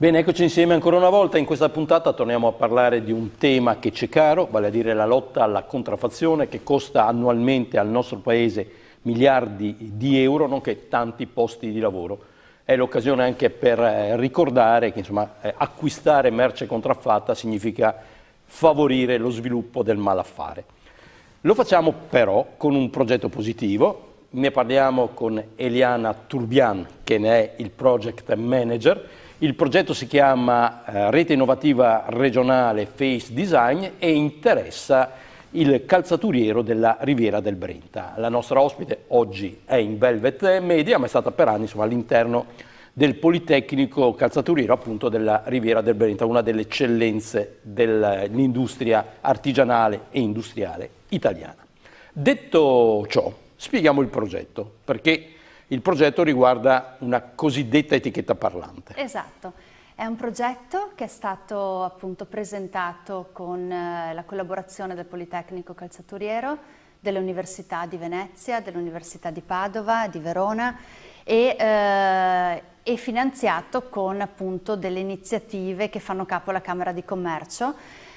Bene, eccoci insieme ancora una volta. In questa puntata torniamo a parlare di un tema che c'è caro, vale a dire la lotta alla contraffazione che costa annualmente al nostro Paese miliardi di euro, nonché tanti posti di lavoro. È l'occasione anche per eh, ricordare che insomma, eh, acquistare merce contraffatta significa favorire lo sviluppo del malaffare. Lo facciamo però con un progetto positivo ne parliamo con Eliana Turbian, che ne è il project manager. Il progetto si chiama eh, Rete Innovativa Regionale Face Design e interessa il calzaturiero della Riviera del Brenta. La nostra ospite oggi è in Velvet Media, ma è stata per anni all'interno del Politecnico Calzaturiero appunto della Riviera del Brenta, una delle eccellenze dell'industria artigianale e industriale italiana. Detto ciò, Spieghiamo il progetto, perché il progetto riguarda una cosiddetta etichetta parlante. Esatto. È un progetto che è stato appunto presentato con eh, la collaborazione del Politecnico Calzaturiero, delle università di Venezia, dell'Università di Padova, di Verona e, eh, e finanziato con appunto delle iniziative che fanno capo alla Camera di Commercio.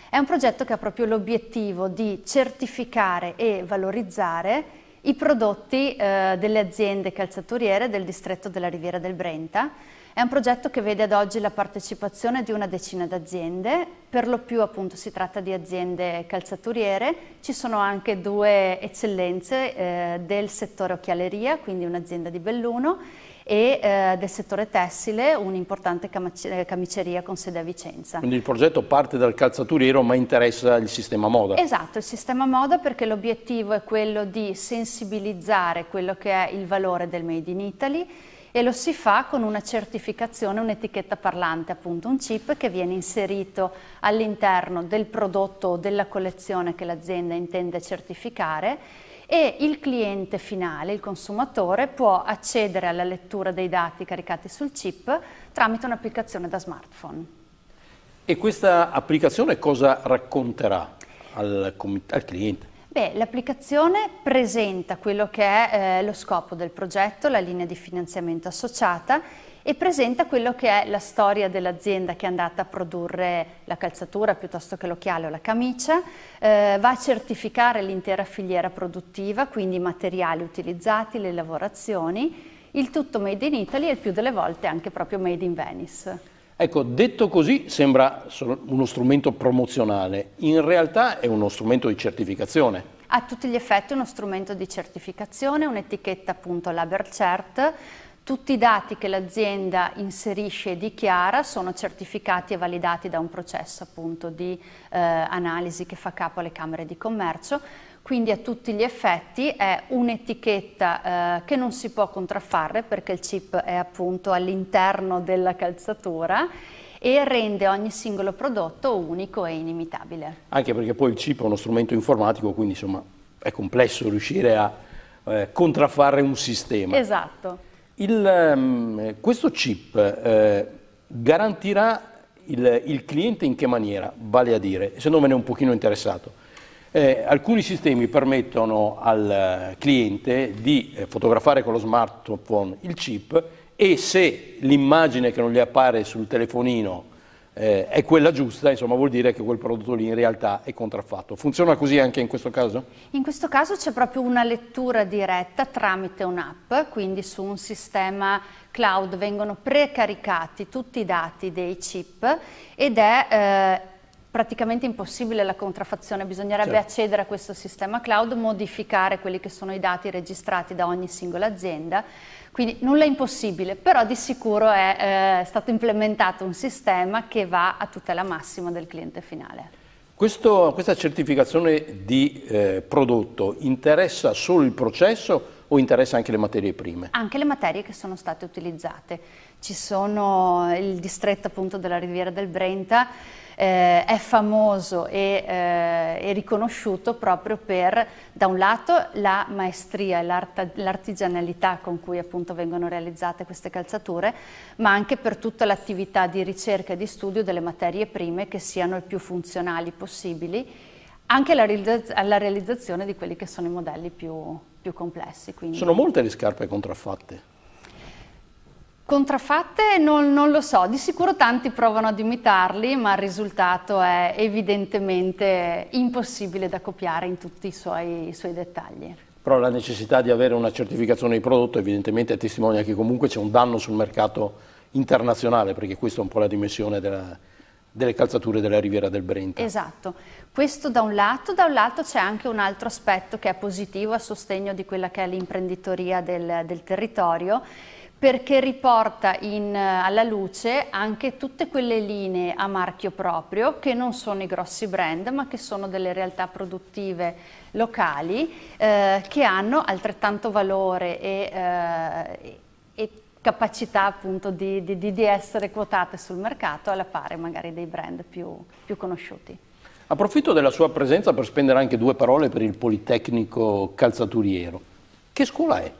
È un progetto che ha proprio l'obiettivo di certificare e valorizzare i prodotti eh, delle aziende calzaturiere del distretto della Riviera del Brenta. È un progetto che vede ad oggi la partecipazione di una decina d'aziende, per lo più appunto si tratta di aziende calzaturiere, ci sono anche due eccellenze eh, del settore occhialeria, quindi un'azienda di Belluno e eh, del settore tessile un'importante eh, camiceria con sede a Vicenza. Quindi il progetto parte dal calzaturiero ma interessa il sistema moda. Esatto, il sistema moda perché l'obiettivo è quello di sensibilizzare quello che è il valore del Made in Italy e lo si fa con una certificazione, un'etichetta parlante, appunto un chip che viene inserito all'interno del prodotto o della collezione che l'azienda intende certificare e il cliente finale, il consumatore, può accedere alla lettura dei dati caricati sul chip tramite un'applicazione da smartphone. E questa applicazione cosa racconterà al, al cliente? l'applicazione presenta quello che è eh, lo scopo del progetto, la linea di finanziamento associata e presenta quello che è la storia dell'azienda che è andata a produrre la calzatura piuttosto che l'occhiale o la camicia, eh, va a certificare l'intera filiera produttiva, quindi i materiali utilizzati, le lavorazioni, il tutto made in Italy e il più delle volte anche proprio made in Venice. Ecco, detto così sembra uno strumento promozionale, in realtà è uno strumento di certificazione. A tutti gli effetti è uno strumento di certificazione, un'etichetta appunto Labercert, tutti i dati che l'azienda inserisce e dichiara sono certificati e validati da un processo appunto di eh, analisi che fa capo alle Camere di Commercio, quindi a tutti gli effetti è un'etichetta eh, che non si può contraffare perché il chip è appunto all'interno della calzatura e rende ogni singolo prodotto unico e inimitabile. Anche perché poi il chip è uno strumento informatico, quindi insomma è complesso riuscire a eh, contraffare un sistema. Esatto. Il, ehm, questo chip eh, garantirà il, il, cliente in che maniera? Vale a dire, se no me ne è un pochino interessato. Eh, alcuni sistemi permettono al cliente di eh, fotografare con lo smartphone il chip e se l'immagine che non gli appare sul telefonino eh, è quella giusta, insomma vuol dire che quel prodotto lì in realtà è contraffatto. Funziona così anche in questo caso? In questo caso c'è proprio una lettura diretta tramite un'app, quindi su un sistema cloud vengono precaricati tutti i dati dei chip ed è... Eh, praticamente impossibile la contraffazione, bisognerebbe certo. accedere a questo sistema cloud, modificare quelli che sono i dati registrati da ogni singola azienda quindi nulla è impossibile, però di sicuro è eh, stato implementato un sistema che va a tutela massima del cliente finale. Questo, questa certificazione di eh, prodotto interessa solo il processo o interessa anche le materie prime? Anche le materie che sono state utilizzate. Ci sono il distretto appunto della Riviera del Brenta eh, è famoso e eh, è riconosciuto proprio per, da un lato, la maestria e l'artigianalità con cui appunto vengono realizzate queste calzature, ma anche per tutta l'attività di ricerca e di studio delle materie prime che siano il più funzionali possibili anche alla realizzazione di quelli che sono i modelli più, più complessi. Quindi. Sono molte le scarpe contraffatte. Contraffatte non, non, lo so, di sicuro tanti provano ad imitarli, ma il risultato è evidentemente impossibile da copiare in tutti i suoi, i suoi dettagli. Però la necessità di avere una certificazione di prodotto evidentemente testimonia che comunque c'è un danno sul mercato internazionale, perché questa è un po' la dimensione della, delle calzature della Riviera del Brenta. Esatto, questo da un lato, da un lato c'è anche un altro aspetto che è positivo a sostegno di quella che è l'imprenditoria del, del territorio perché riporta in, eh, alla luce anche tutte quelle linee a marchio proprio che non sono i grossi brand ma che sono delle realtà produttive locali eh, che hanno altrettanto valore e, eh, e capacità appunto di, di, di, essere quotate sul mercato alla pari magari dei brand più, più conosciuti. Approfitto della sua presenza per spendere anche due parole per il Politecnico Calzaturiero. Che scuola è?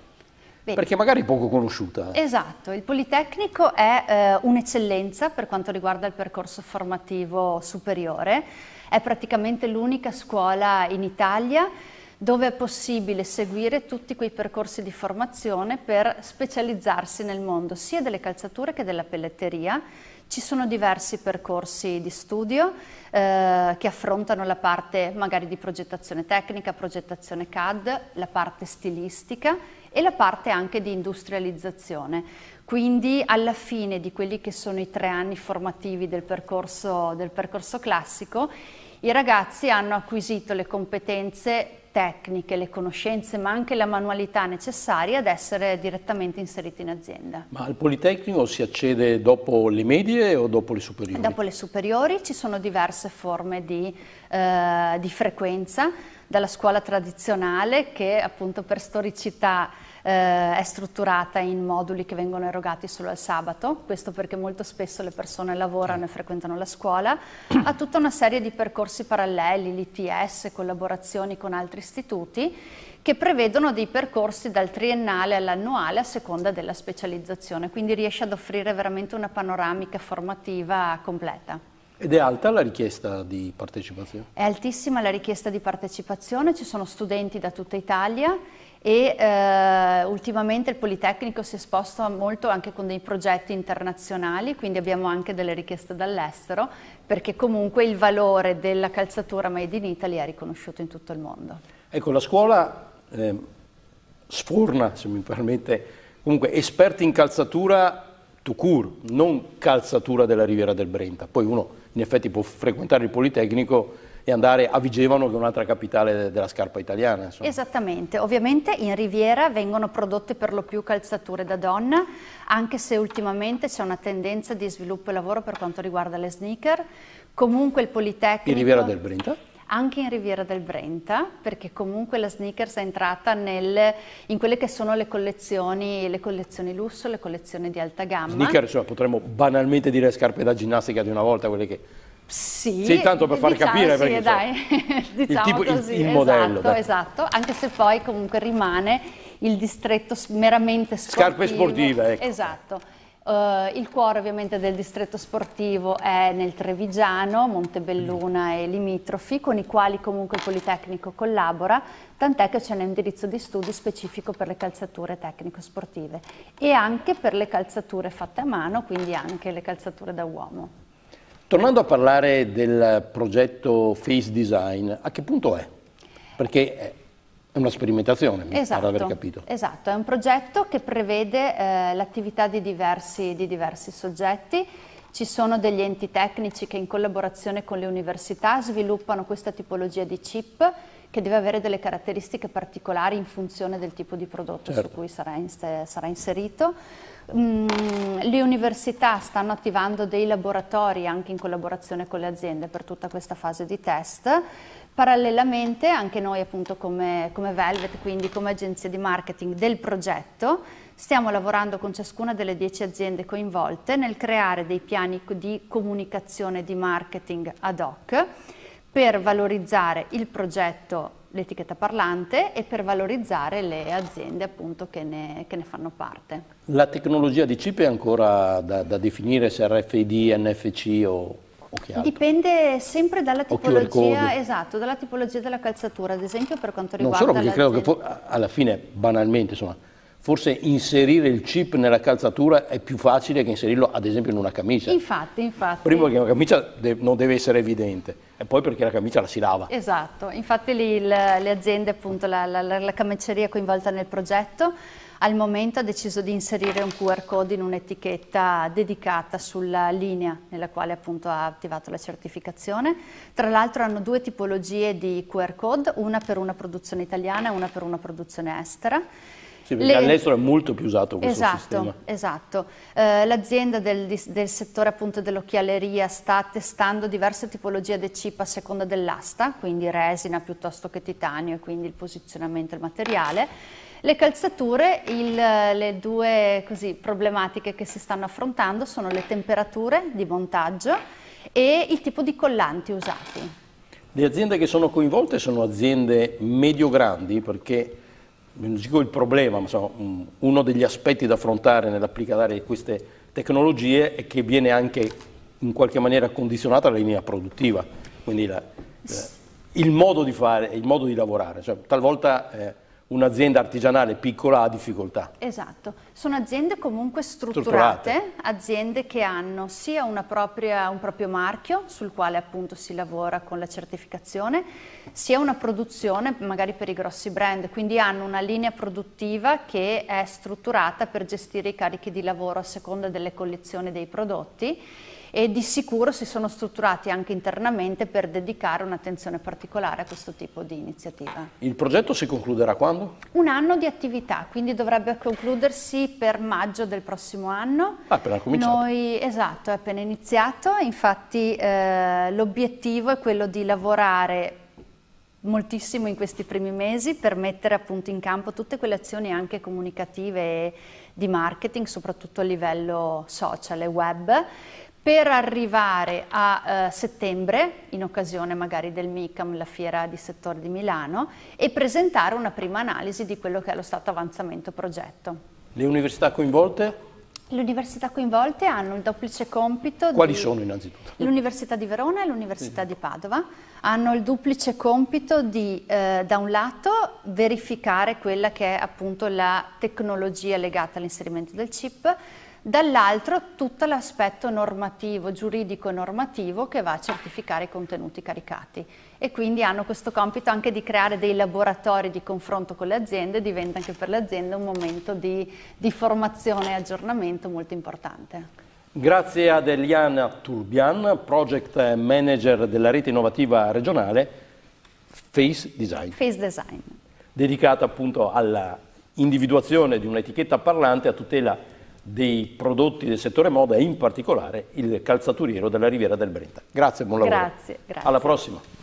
Bene. Perché magari poco conosciuta. Esatto, il Politecnico è eh, un'eccellenza per quanto riguarda il percorso formativo superiore, è praticamente l'unica scuola in Italia dove è possibile seguire tutti quei percorsi di formazione per specializzarsi nel mondo sia delle calzature che della pelletteria. Ci sono diversi percorsi di studio eh, che affrontano la parte magari di progettazione tecnica, progettazione CAD, la parte stilistica e la parte anche di industrializzazione. Quindi alla fine di quelli che sono i tre anni formativi del percorso, del percorso classico, i ragazzi hanno acquisito le competenze tecniche, le conoscenze, ma anche la manualità necessaria ad essere direttamente inseriti in azienda. Ma al Politecnico si accede dopo le medie o dopo le superiori? Dopo le superiori ci sono diverse forme di, eh, di frequenza dalla scuola tradizionale che appunto per storicità eh, è strutturata in moduli che vengono erogati solo al sabato, questo perché molto spesso le persone lavorano e eh. frequentano la scuola, a tutta una serie di percorsi paralleli, l'ITS, collaborazioni con altri istituti che prevedono dei percorsi dal triennale all'annuale a seconda della specializzazione, quindi riesce ad offrire veramente una panoramica formativa completa. Ed è alta la richiesta di partecipazione? È altissima la richiesta di partecipazione, ci sono studenti da tutta Italia e eh, ultimamente il Politecnico si è esposto molto anche con dei progetti internazionali, quindi abbiamo anche delle richieste dall'estero, perché comunque il valore della calzatura Made in Italy è riconosciuto in tutto il mondo. Ecco, la scuola eh, sforna, se mi permette, comunque esperti in calzatura to cure, non calzatura della Riviera del Brenta. Poi uno in effetti può frequentare il Politecnico e andare a Vigevano che è un'altra capitale della scarpa italiana. Insomma. Esattamente, ovviamente in Riviera vengono prodotte per lo più calzature da donna, anche se ultimamente c'è una tendenza di sviluppo e lavoro per quanto riguarda le sneaker, comunque il Politecnico... In Riviera del Brenta? anche in Riviera del Brenta, perché comunque la sneakers è entrata nel, in quelle che sono le collezioni, le collezioni lusso, le collezioni di alta gamma. Sneakers, cioè, potremmo banalmente dire scarpe da ginnastica di una volta, quelle che... Sì, sì, tanto per far diciamo, capire perché, sì, dai, cioè, diciamo il, tipo, così, il, il esatto, modello. Esatto, esatto, anche se poi comunque rimane il distretto meramente sportivo. Scarpe sportive, ecco. Esatto. Uh, il cuore ovviamente del distretto sportivo è nel Trevigiano, Montebelluna e limitrofi, con i quali comunque il Politecnico collabora, tant'è che c'è un indirizzo di studio specifico per le calzature tecnico-sportive e anche per le calzature fatte a mano, quindi anche le calzature da uomo. Tornando a parlare del progetto Face Design, a che punto è? Perché eh, è una sperimentazione, esatto, ad aver capito. Esatto, è un progetto che prevede eh, l'attività di diversi, di diversi soggetti. Ci sono degli enti tecnici che in collaborazione con le università sviluppano questa tipologia di chip che deve avere delle caratteristiche particolari in funzione del tipo di prodotto certo. su cui sarà, in, sarà inserito. Mm, le università stanno attivando dei laboratori anche in collaborazione con le aziende per tutta questa fase di test Parallelamente anche noi appunto come, come Velvet, quindi come agenzia di marketing del progetto, stiamo lavorando con ciascuna delle 10 aziende coinvolte nel creare dei piani di comunicazione di marketing ad hoc per valorizzare il progetto l'etichetta parlante e per valorizzare le aziende appunto che ne, che ne fanno parte. La tecnologia di chip è ancora da, da definire se RFID, NFC o o che altro? Dipende sempre dalla tipologia, esatto, dalla tipologia della calzatura, ad esempio per quanto riguarda... Non solo perché credo che alla fine, banalmente, insomma, forse inserire il chip nella calzatura è più facile che inserirlo ad esempio in una camicia. Infatti, infatti. Primo perché una camicia de non deve essere evidente e poi perché la camicia la si lava. Esatto, infatti lì le, le aziende, appunto la, la, la camiceria coinvolta nel progetto al momento ha deciso di inserire un QR code in un'etichetta dedicata sulla linea nella quale appunto ha attivato la certificazione. Tra l'altro hanno due tipologie di QR code, una per una produzione italiana e una per una produzione estera sì, perché Le... all'estero è molto più usato questo esatto, sistema. Esatto, eh, l'azienda del, del, settore appunto dell'occhialeria sta testando diverse tipologie di chip a seconda dell'asta, quindi resina piuttosto che titanio e quindi il posizionamento del materiale. Le calzature, il, le due così, problematiche che si stanno affrontando sono le temperature di montaggio e il tipo di collanti usati. Le aziende che sono coinvolte sono aziende medio-grandi perché non dico il problema, ma insomma, uno degli aspetti da affrontare nell'applicare queste tecnologie è che viene anche in qualche maniera condizionata la linea produttiva, quindi la, eh, il modo di fare, il modo di lavorare. Cioè, talvolta eh, un'azienda artigianale piccola ha difficoltà. Esatto, sono aziende comunque strutturate, strutturate. aziende che hanno sia propria, un proprio marchio sul quale appunto si lavora con la certificazione, sia una produzione magari per i grossi brand, quindi hanno una linea produttiva che è strutturata per gestire i carichi di lavoro a seconda delle collezioni dei prodotti e di sicuro si sono strutturati anche internamente per dedicare un'attenzione particolare a questo tipo di iniziativa. Il progetto si concluderà quando? Un anno di attività, quindi dovrebbe concludersi per maggio del prossimo anno. Ah, appena cominciato. Noi, esatto, è appena iniziato, infatti eh, l'obiettivo è quello di lavorare moltissimo in questi primi mesi per mettere appunto in campo tutte quelle azioni anche comunicative e di marketing, soprattutto a livello social e web, per arrivare a eh, settembre, in occasione magari del MICAM, la fiera di settore di Milano, e presentare una prima analisi di quello che è lo stato avanzamento progetto. Le università coinvolte? Le università coinvolte hanno il duplice compito. Quali di... sono innanzitutto? L'Università di Verona e l'Università sì. di Padova hanno il duplice compito di, eh, da un lato, verificare quella che è appunto la tecnologia legata all'inserimento del chip, dall'altro tutto l'aspetto normativo, giuridico e normativo che va a certificare i contenuti caricati e quindi hanno questo compito anche di creare dei laboratori di confronto con le aziende, diventa anche per le aziende un momento di, di formazione e aggiornamento molto importante. Grazie ad Eliana Turbian, Project Manager della rete innovativa regionale Face Design. Face Design. Dedicata appunto all'individuazione di un'etichetta parlante a tutela dei prodotti del settore moda e in particolare il calzaturiero della Riviera del Brenta. Grazie e buon lavoro. Grazie, grazie. Alla prossima.